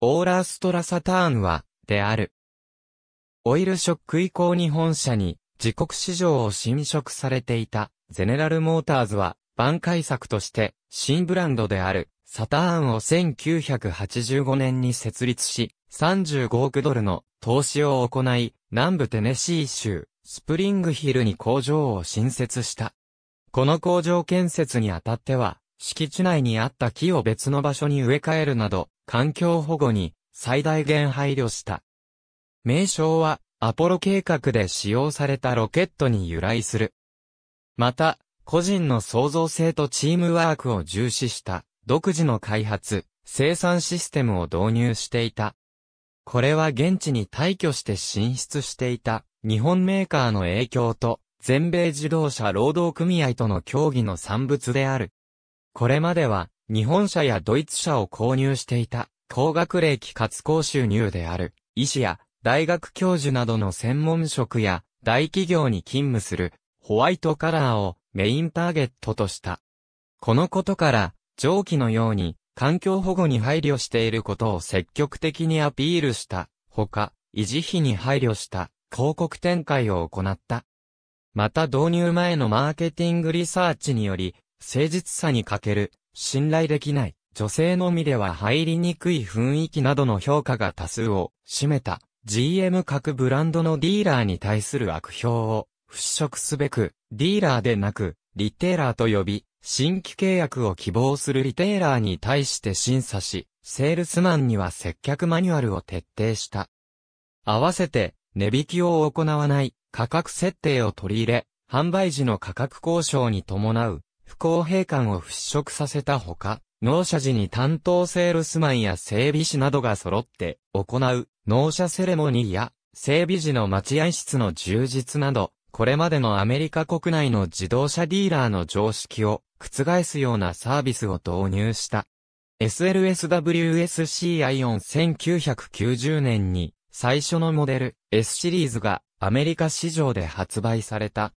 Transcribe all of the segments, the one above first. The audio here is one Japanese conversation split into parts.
オーラーストラサターンは、である。オイルショック以降日本社に、自国市場を侵食されていた、ゼネラルモーターズは、挽回策として、新ブランドである、サターンを1985年に設立し、35億ドルの投資を行い、南部テネシー州、スプリングヒルに工場を新設した。この工場建設にあたっては、敷地内にあった木を別の場所に植え替えるなど、環境保護に最大限配慮した。名称は、アポロ計画で使用されたロケットに由来する。また、個人の創造性とチームワークを重視した独自の開発、生産システムを導入していた。これは現地に退去して進出していた日本メーカーの影響と全米自動車労働組合との協議の産物である。これまでは日本車やドイツ車を購入していた、高学歴かつ高収入である、医師や大学教授などの専門職や大企業に勤務するホワイトカラーをメインターゲットとした。このことから、上記のように環境保護に配慮していることを積極的にアピールした、ほか、維持費に配慮した広告展開を行った。また導入前のマーケティングリサーチにより、誠実さに欠ける、信頼できない、女性のみでは入りにくい雰囲気などの評価が多数を占めた GM 各ブランドのディーラーに対する悪評を払拭すべくディーラーでなくリテーラーと呼び新規契約を希望するリテーラーに対して審査しセールスマンには接客マニュアルを徹底した。合わせて値引きを行わない価格設定を取り入れ販売時の価格交渉に伴う不公平感を払拭させたほか、納車時に担当セールスマンや整備士などが揃って行う納車セレモニーや整備時の待合室の充実など、これまでのアメリカ国内の自動車ディーラーの常識を覆すようなサービスを導入した。SLSWSC i イオン1990年に最初のモデル S シリーズがアメリカ市場で発売された。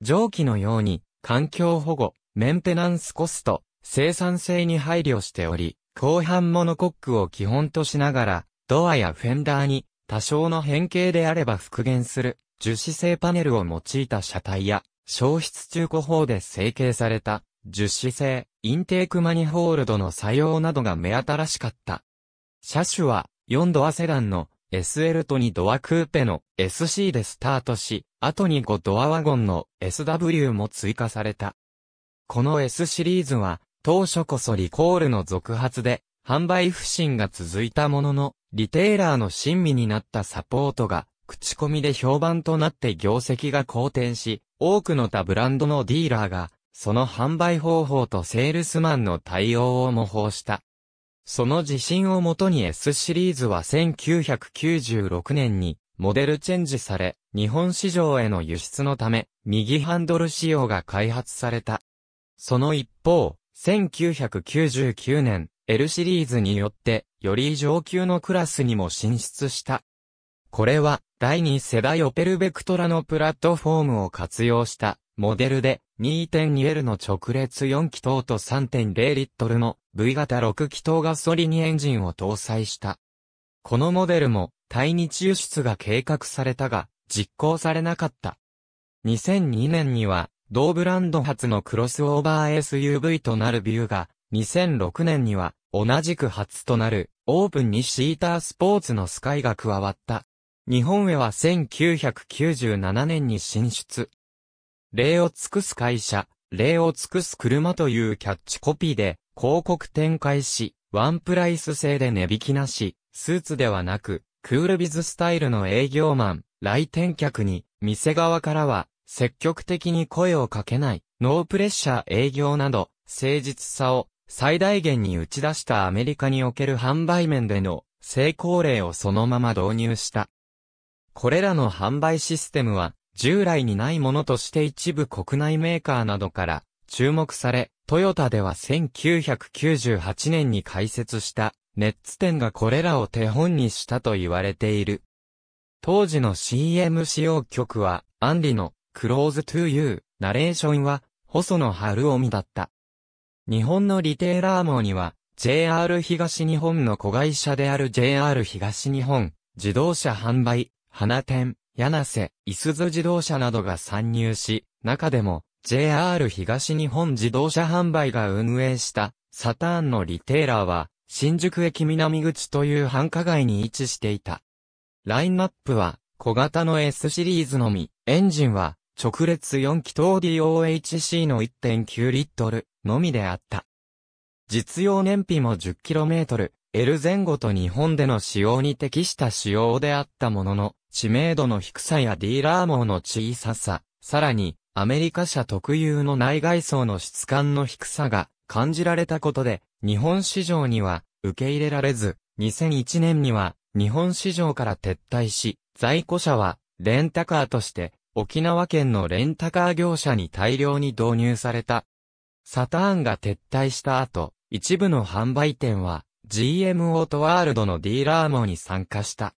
上記のように環境保護、メンテナンスコスト、生産性に配慮しており、後半モノコックを基本としながら、ドアやフェンダーに多少の変形であれば復元する樹脂製パネルを用いた車体や、消失中古法で成形された樹脂製インテークマニホールドの作用などが目新しかった。車種は4ドアセダンの SL と2ドアクーペの SC でスタートし、後に5ドアワゴンの SW も追加された。この S シリーズは、当初こそリコールの続発で、販売不振が続いたものの、リテーラーの親身になったサポートが、口コミで評判となって業績が好転し、多くの他ブランドのディーラーが、その販売方法とセールスマンの対応を模倣した。その自信をもとに S シリーズは1996年にモデルチェンジされ、日本市場への輸出のため、右ハンドル仕様が開発された。その一方、1999年、L シリーズによって、より上級のクラスにも進出した。これは、第2世代オペルベクトラのプラットフォームを活用した、モデルで、2.2L の直列4気筒と3.0リットルの V 型6気筒ガソリンエンジンを搭載した。このモデルも対日輸出が計画されたが実行されなかった。2002年には同ブランド初のクロスオーバー SUV となるビューが2006年には同じく初となるオープンにシータースポーツのスカイが加わった。日本へは1997年に進出。礼を尽くす会社、礼を尽くす車というキャッチコピーで、広告展開し、ワンプライス制で値引きなし、スーツではなく、クールビズスタイルの営業マン、来店客に、店側からは、積極的に声をかけない、ノープレッシャー営業など、誠実さを最大限に打ち出したアメリカにおける販売面での成功例をそのまま導入した。これらの販売システムは従来にないものとして一部国内メーカーなどから注目され、トヨタでは1998年に開設したネッツ店がこれらを手本にしたと言われている。当時の CM 使用曲は、アンリのクローズトゥーユー、ナレーションは、細野晴臣だった。日本のリテーラー網には、JR 東日本の子会社である JR 東日本、自動車販売、花店、柳瀬、いすず自動車などが参入し、中でも JR 東日本自動車販売が運営したサターンのリテーラーは新宿駅南口という繁華街に位置していた。ラインナップは小型の S シリーズのみ、エンジンは直列4気筒 DOHC の1.9リットルのみであった。実用燃費も 10km、L 前後と日本での使用に適した仕様であったものの、知名度の低さやディーラー網の小ささ、さらに、アメリカ社特有の内外層の質感の低さが感じられたことで、日本市場には受け入れられず、2001年には日本市場から撤退し、在庫車はレンタカーとして沖縄県のレンタカー業者に大量に導入された。サターンが撤退した後、一部の販売店は GM オートワールドのディーラー網に参加した。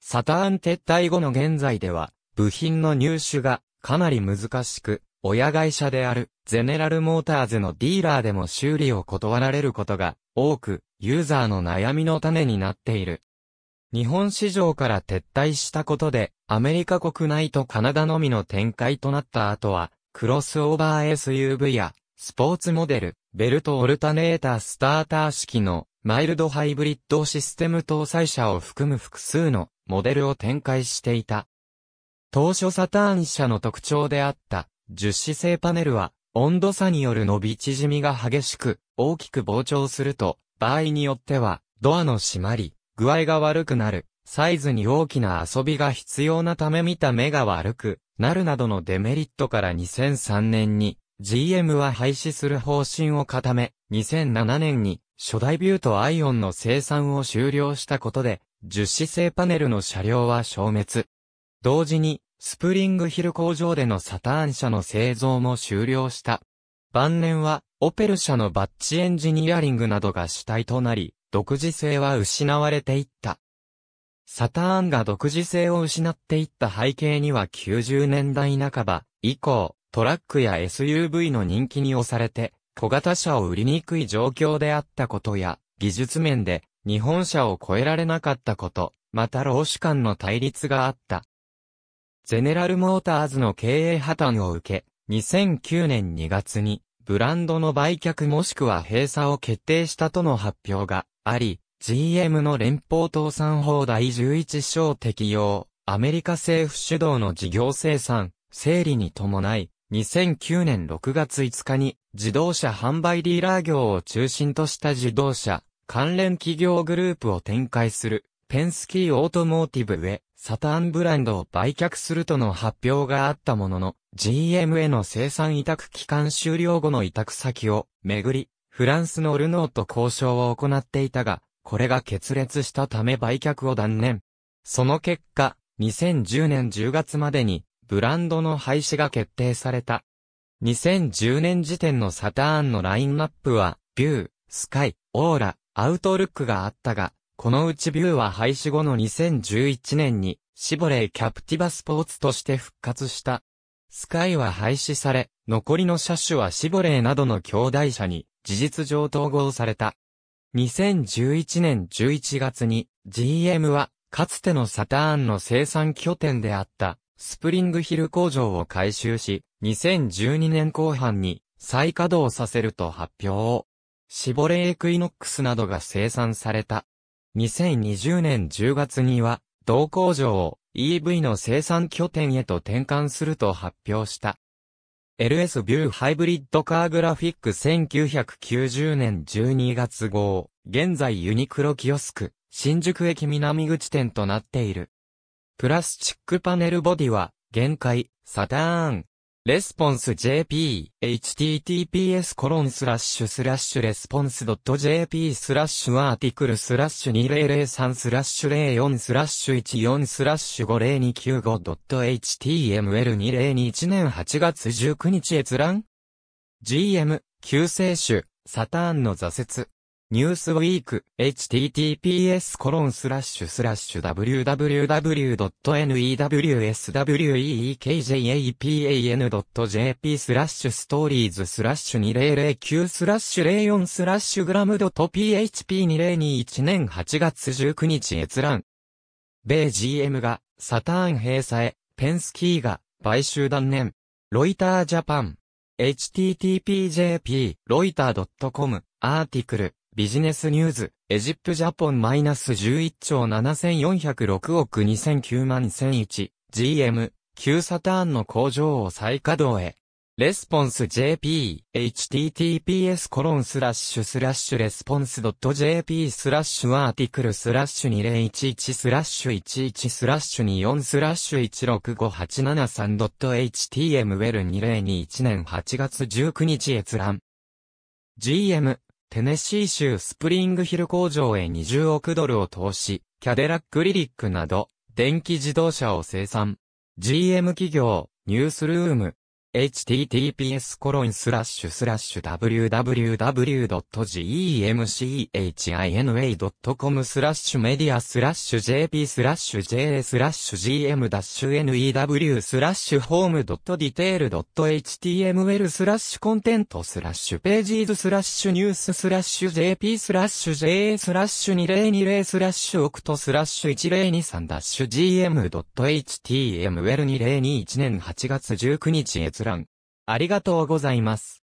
サターン撤退後の現在では、部品の入手がかなり難しく、親会社であるゼネラルモーターズのディーラーでも修理を断られることが多く、ユーザーの悩みの種になっている。日本市場から撤退したことで、アメリカ国内とカナダのみの展開となった後は、クロスオーバー SUV や、スポーツモデル、ベルトオルタネータースターター式のマイルドハイブリッドシステム搭載車を含む複数のモデルを展開していた。当初サターン社の特徴であった樹脂製パネルは温度差による伸び縮みが激しく大きく膨張すると場合によってはドアの閉まり具合が悪くなるサイズに大きな遊びが必要なため見た目が悪くなるなどのデメリットから2003年に GM は廃止する方針を固め2007年に初代ビュートアイオンの生産を終了したことで樹脂製パネルの車両は消滅。同時に、スプリングヒル工場でのサターン車の製造も終了した。晩年は、オペル社のバッチエンジニアリングなどが主体となり、独自性は失われていった。サターンが独自性を失っていった背景には90年代半ば以降、トラックや SUV の人気に押されて、小型車を売りにくい状況であったことや、技術面で日本車を超えられなかったこと、また労使間の対立があった。ゼネラルモーターズの経営破綻を受け、2009年2月に、ブランドの売却もしくは閉鎖を決定したとの発表があり、GM の連邦倒産法第11章適用、アメリカ政府主導の事業生産、整理に伴い、2009年6月5日に自動車販売ディーラー業を中心とした自動車、関連企業グループを展開する、ペンスキーオートモーティブへ、サターンブランドを売却するとの発表があったものの、GM への生産委託期間終了後の委託先をめぐり、フランスのルノーと交渉を行っていたが、これが決裂したため売却を断念。その結果、2010年10月までに、ブランドの廃止が決定された。2010年時点のサターンのラインナップは、ビュー、スカイ、オーラ、アウトルックがあったが、このうちビューは廃止後の2011年に、シボレーキャプティバスポーツとして復活した。スカイは廃止され、残りの車種はシボレーなどの兄弟車に事実上統合された。2011年11月に GM はかつてのサターンの生産拠点であったスプリングヒル工場を改修し、2012年後半に再稼働させると発表。シボレーエクイノックスなどが生産された。2020年10月には、同工場を EV の生産拠点へと転換すると発表した。LS ビューハイブリッドカーグラフィック1990年12月号、現在ユニクロキオスク、新宿駅南口店となっている。プラスチックパネルボディは、限界、サターン、レスポンス JP、https コロンスラッシュスラッシュレスポンス .jp スラッシュアーティクルスラッシュ2003スラッシュ04スラッシュ14スラッシュ 5295.html2021 0年8月19日閲覧 ?GM、救世主、サターンの挫折。ニュースウィーク、https コロンスラッシュスラッシュ www.newsweekjapan.jp スラッシュストーリーズスラッシュ2009スラッシュ04スラッシュグラムドと php2021 年8月19日閲覧。米 GM がサターン閉鎖へ、ペンスキーが買収断念。ロイタージャパン。http.jp, ロイター .com、アーティクル。ビジネスニューズ、エジプトジャポンマイナス11兆7406億2009万1001、GM、旧サターンの工場を再稼働へ。レスポンス JP、https コロンスラッシュスラッシュレスポンス .jp スラッシュアーティクルスラッシュ2011スラッシュ11スラッシュ24スラッシュ 16583.htm l 2021年8月19日閲覧。GM、テネシー州スプリングヒル工場へ20億ドルを投資、キャデラックリリックなど、電気自動車を生産。GM 企業、ニュースルーム、https コロンスラッシュスラッシュ www.gemchina.com スラッシュメディアスラッシュ jp スラッシュ j スラッシュ gm-new スラッシュホーム .detail.html スラッシュコンテントスラッシュページーズスラッシュニューススラッシュ jp スラッシュ j スラッシュ2020スラッシュオクトスラッシュ1023ダッシュ gm.html2021 年8月19日閲覧。ありがとうございます。